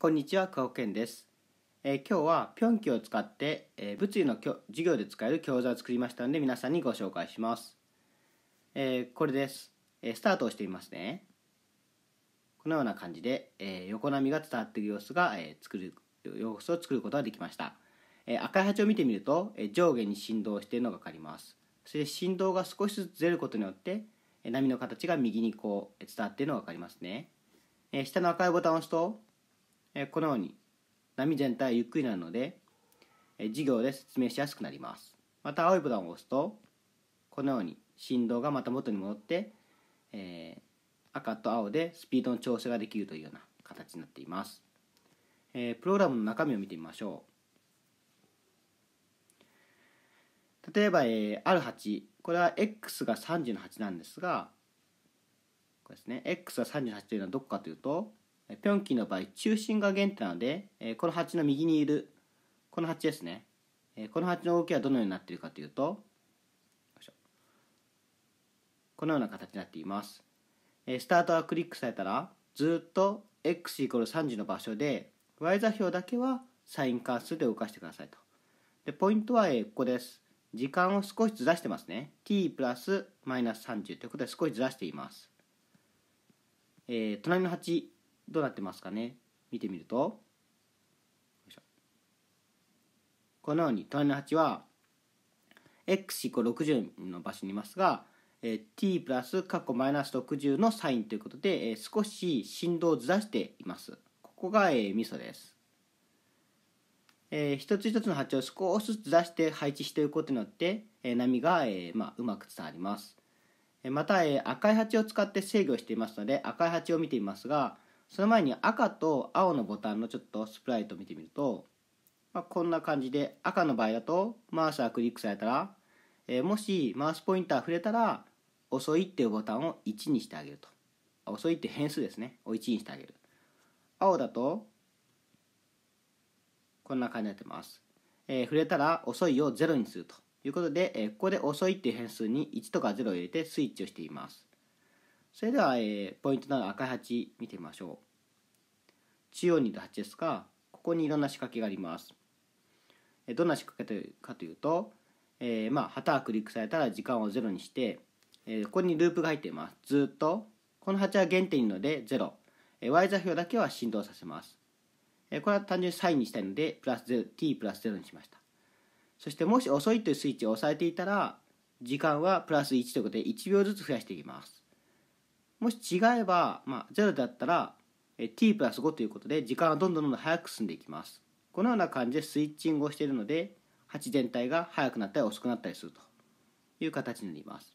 こんにちは、久保健です。えー、今日はピョンキを使って、えー、物理の授業で使える教材を作りましたので皆さんにご紹介します。えー、これです、えスタートをしてみますね。このような感じで、え横波が伝わっている様子が、え作る様子を作ることができました。え赤い鉢を見てみると、え上下に振動しているのが分かります。そして振動が少しずつ出ることによって、え波の形が右にこう伝わっているのが分かりますね。え下の赤いボタンを押すとこのように波全体ゆっくりなるので授業で説明しやすくなりますまた青いボタンを押すとこのように振動がまた元に戻って、えー、赤と青でスピードの調整ができるというような形になっています、えー、プログラムの中身を見てみましょう例えば、えー、R8 これは X が38なんですがこれですね X が38というのはどこかというとピョンキーの場合中心が原点なので、えこの8の右にいるこの8ですね、えこの8の動きはどのようになっているかというとこのような形になっています、えスタートがクリックされたらずっと x=30 の場所で y 座標だけはサイン関数で動かしてくださいとでポイントは、えここです時間を少しずらしてますね t プラスマイナス30ということで少しずらしています、えー、隣の8どうなってますかね見てみるとこのように隣の8は x 60の場所にいますが、えー、t プラス括弧マイナス60のサインということで、え少し振動をずらしています。ここが、えー、ミソです。え一つ一つの波長を少しずつずらして配置していくことによって、え波が、えまあ、うまく伝わります。また、え赤い鉢を使って制御していますので赤い鉢を見ていますがその前に赤と青のボタンのちょっとスプライトを見てみると、まあ、こんな感じで赤の場合だとマウスがクリックされたら、えー、もしマウスポインター触れたら遅いっていうボタンを1にしてあげると遅いって変数ですねを1にしてあげる青だとこんな感じになってます、えー、触れたら遅いを0にするということで、えー、ここで遅いっていう変数に1とか0を入れてスイッチをしていますそれでは、えー、ポイントの赤い鉢見てみましょう中央にいる鉢ですがここにいろんな仕掛けがありますどんな仕掛けかというと、えー、まあ、旗がクリックされたら時間を0にして、えー、ここにループが入っていますずっとこの鉢は原点にいるので0、えー、Y 座標だけは振動させますこれは単純にサインにしたいのでプラス0 t プラス0にしましたそしてもし遅いというスイッチを押さえていたら時間はプラス1ということで1秒ずつ増やしていきますもし違えば、まあ、0だったら t プラス5ということで時間はどんどんどんどん早く進んでいきますこのような感じでスイッチングをしているので8全体が速くなったり遅くなったりするという形になります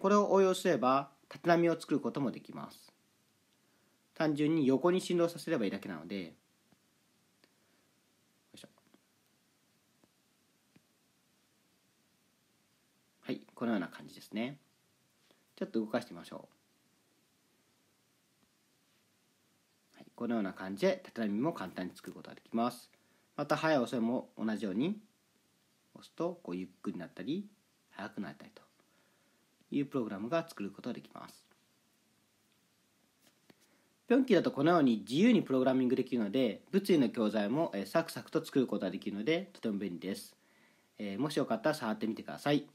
これを応用すれば縦波を作ることもできます単純に横に振動させればいいだけなのではいこのような感じですねちょっと動かしてみましょうこのような感じで縦波も簡単に作ることができますまた早い遅いも同じように押すとこうゆっくりになったり速くなったりというプログラムが作ることができますピョンキーだとこのように自由にプログラミングできるので物理の教材もサクサクと作ることができるのでとても便利です、えもしよかったら触ってみてください